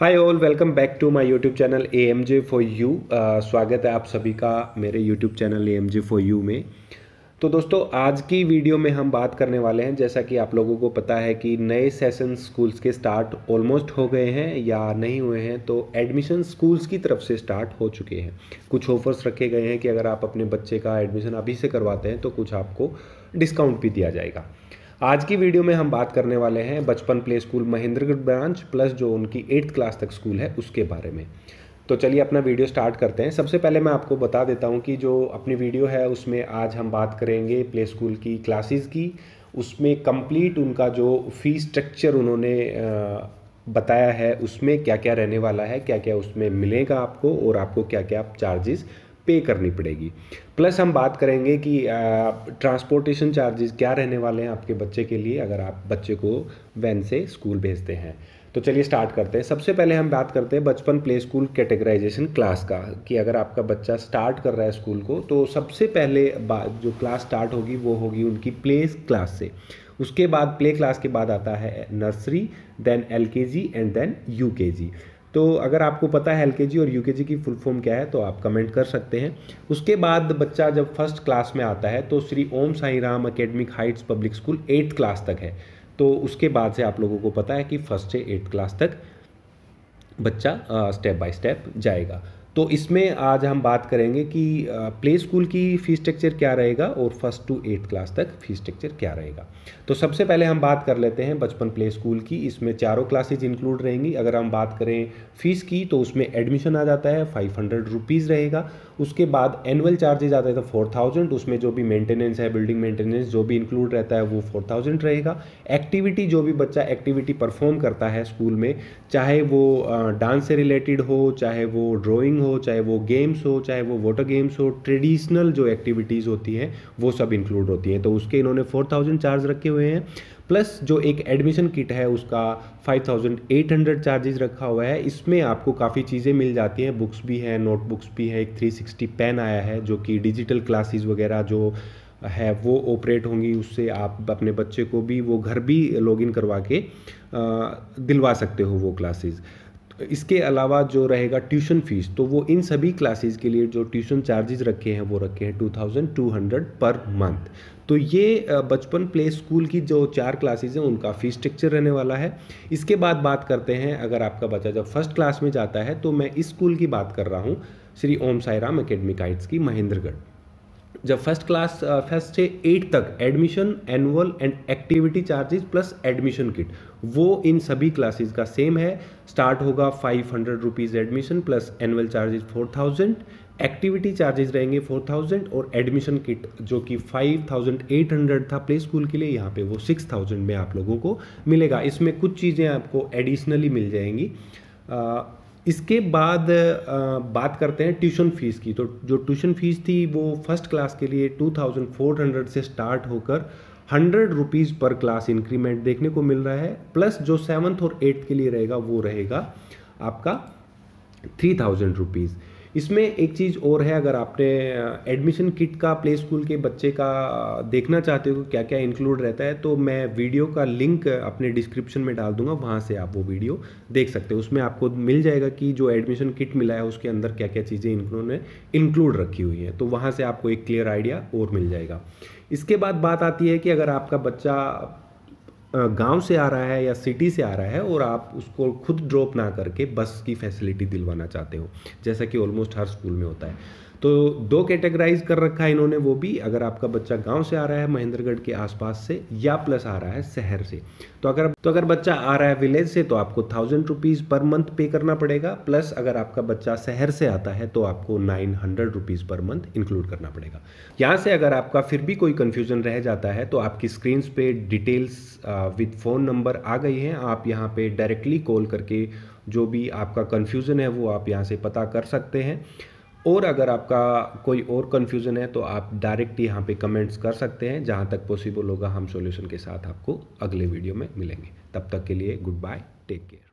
hi all welcome back to my YouTube channel A M J for you स्वागत है आप सभी का मेरे YouTube channel A M J for you में तो दोस्तों आज की वीडियो में हम बात करने वाले हैं जैसा कि आप लोगों को पता है कि नए सेशन स्कूल्स के स्टार्ट ऑलमोस्ट हो गए हैं या नहीं हुए हैं तो एडमिशन स्कूल्स की तरफ से स्टार्ट हो चुके हैं कुछ ऑफर्स रखे गए हैं कि अगर आप अपने बच्चे का एडमिशन अभी से करवाते हैं तो कुछ आपको डिस्काउंट भी दिया जाएगा आज की वीडियो में हम बात करने वाले हैं बचपन play school Mahendragarh branch plus जो उनकी एट्थ क्लास तक स्कूल है उसके बारे में तो चलिए अपना वीडियो स्टार्ट करते हैं सबसे पहले मैं आपको बता देता हूँ कि जो अपनी वीडियो है उसमें आज हम बात करेंगे प्ले स्कूल की क्लासेस की उसमें कंप्लीट उनका जो फ़ी स्ट्रक्चर उन्होंने बताया है उसमें क्या क्या रहने वाला है क्या क्या उसमें मिलेगा आपको और आपको क्या क्या चार्जेस पे करनी पड़ेगी प्लस हम बात करेंगे कि ट्रांसपोर्टेशन चार्जेस क्या रहने वाले हैं आपके बच्चे के लिए अगर आप बच्चे को वैन से स्कूल भेजते हैं तो चलिए स्टार्ट करते हैं सबसे पहले हम बात करते हैं बचपन प्ले स्कूल कैटेगराइजेशन क्लास का कि अगर आपका बच्चा स्टार्ट कर रहा है स्कूल को तो सबसे पहले जो क्लास स्टार्ट होगी वो होगी उनकी प्ले क्लास से उसके बाद प्ले क्लास के बाद आता है nursery then L and then U तो अगर आपको पता है एल और यू की फुल फॉर्म क्या है तो आप कमेंट कर सकते हैं उसके बाद बच्चा जब फर्स्ट क्लास में आता है तो Shri Om Sai Ram academic heights public school eighth class तक है तो उसके बाद से आप लोगों को पता है कि फर्स्ट से एट्थ क्लास तक बच्चा स्टेप बाय स्टेप जाएगा तो इसमें आज हम बात करेंगे कि प्ले स्कूल की फ़ीस स्ट्रक्चर क्या रहेगा और फर्स्ट टू एट क्लास तक फ़ीस स्ट्रक्चर क्या रहेगा तो सबसे पहले हम बात कर लेते हैं बचपन प्ले स्कूल की इसमें चारों क्लासेज इंक्लूड रहेंगी अगर हम बात करें फ़ीस की तो उसमें एडमिशन आ जाता है फाइव हंड्रेड रुपीज़ रहेगा उसके बाद एनुअल चार्जेज आते हैं तो फोर थाउजेंड उसमें जो भी मेंटेनेंस है बिल्डिंग मेंटेनेंस जो भी इंक्लूड रहता है वो फोर थाउजेंड रहेगा एक्टिविटी जो भी बच्चा एक्टिविटी परफॉर्म करता है स्कूल में चाहे वो डांस से रिलेटेड हो चाहे वो ड्राइंग हो हो चाहे वो गेम्स हो चाहे वो वाटर गेम्स हो ट्रेडिशनल जो एक्टिविटीज़ होती हैं वो सब इंक्लूड होती हैं तो उसके इन्होंने फोर थाउजेंड चार्ज रखे हुए हैं प्लस जो एक एडमिशन किट है उसका five thousand eight hundred charges रखा हुआ है इसमें आपको काफ़ी चीज़ें मिल जाती हैं बुक्स भी हैं नोटबुक्स भी हैं एक थ्री सिक्सटी पेन आया है जो कि डिजिटल क्लासेस वगैरह जो है वो ऑपरेट होंगी उससे आप अपने बच्चे को भी वो घर भी लॉगिन करवा के दिलवा सकते हो वो क्लासेज इसके अलावा जो रहेगा ट्यूशन फीस तो वो इन सभी क्लासेस के लिए जो ट्यूशन चार्जेस रखे हैं वो रखे हैं two thousand two hundred per month तो ये बचपन प्ले स्कूल की जो चार क्लासेज हैं उनका फ़ीस स्ट्रक्चर रहने वाला है इसके बाद बात करते हैं अगर आपका बच्चा जब फर्स्ट क्लास में जाता है तो मैं इस स्कूल की बात कर रहा हूँ Shri Om Sairam academic academy heights की महेंद्रगढ़ जब फर्स्ट क्लास फर्स्ट से एट तक admission annual and activity charges plus admission kit वो इन सभी क्लासेस का सेम है स्टार्ट होगा five hundred rupees admission plus annual charges four thousand activity charges रहेंगे फोर थाउजेंड और एडमिशन किट जो कि फाइव थाउजेंड एट हंड्रेड था प्ले स्कूल के लिए यहाँ पे वो सिक्स थाउजेंड में आप लोगों को मिलेगा इसमें कुछ चीज़ें आपको एडिशनली मिल जाएंगी इसके बाद बात करते हैं ट्यूशन फ़ीस की तो जो ट्यूशन फ़ीस थी वो फर्स्ट क्लास के लिए 2400 से स्टार्ट होकर hundred rupees per class increment देखने को मिल रहा है प्लस जो सेवन्थ और एट्थ के लिए रहेगा वो रहेगा आपका थ्री थाउजेंड रुपीज़ इसमें एक चीज़ और है अगर आपने एडमिशन किट का प्ले स्कूल के बच्चे का देखना चाहते हो क्या क्या इंक्लूड रहता है तो मैं वीडियो का लिंक अपने डिस्क्रिप्शन में डाल दूंगा वहाँ से आप वो वीडियो देख सकते हो उसमें आपको मिल जाएगा कि जो एडमिशन किट मिला है उसके अंदर क्या क्या चीज़ें इन्होंने इंक्लूड रखी हुई हैं तो वहाँ से आपको एक क्लियर आइडिया और मिल जाएगा इसके बाद बात आती है कि अगर आपका बच्चा गांव से आ रहा है या सिटी से आ रहा है और आप उसको खुद ड्रॉप ना करके बस की फैसिलिटी दिलवाना चाहते हो जैसा कि ऑलमोस्ट हर स्कूल में होता है तो दो कैटेगराइज कर रखा है इन्होंने वो भी अगर आपका बच्चा गांव से आ रहा है महेंद्रगढ़ के आसपास से या प्लस आ रहा है शहर से तो अगर तो अगर बच्चा आ रहा है विलेज से तो आपको थाउजेंड रुपीज़ पर मंथ पे करना पड़ेगा प्लस अगर आपका बच्चा शहर से आता है तो आपको nine hundred rupees per month include करना पड़ेगा यहाँ से अगर आपका फिर भी कोई कन्फ्यूजन रह जाता है तो आपकी स्क्रीन पे डिटेल्स विद फ़ोन नंबर आ गई हैं आप यहाँ पे डायरेक्टली कॉल करके जो भी आपका कन्फ्यूज़न है वो आप यहाँ से पता कर सकते हैं और अगर आपका कोई और कन्फ्यूज़न है तो आप डायरेक्ट यहाँ पे कमेंट्स कर सकते हैं जहाँ तक पॉसिबल होगा हम सॉल्यूशन के साथ आपको अगले वीडियो में मिलेंगे तब तक के लिए गुड बाय टेक केयर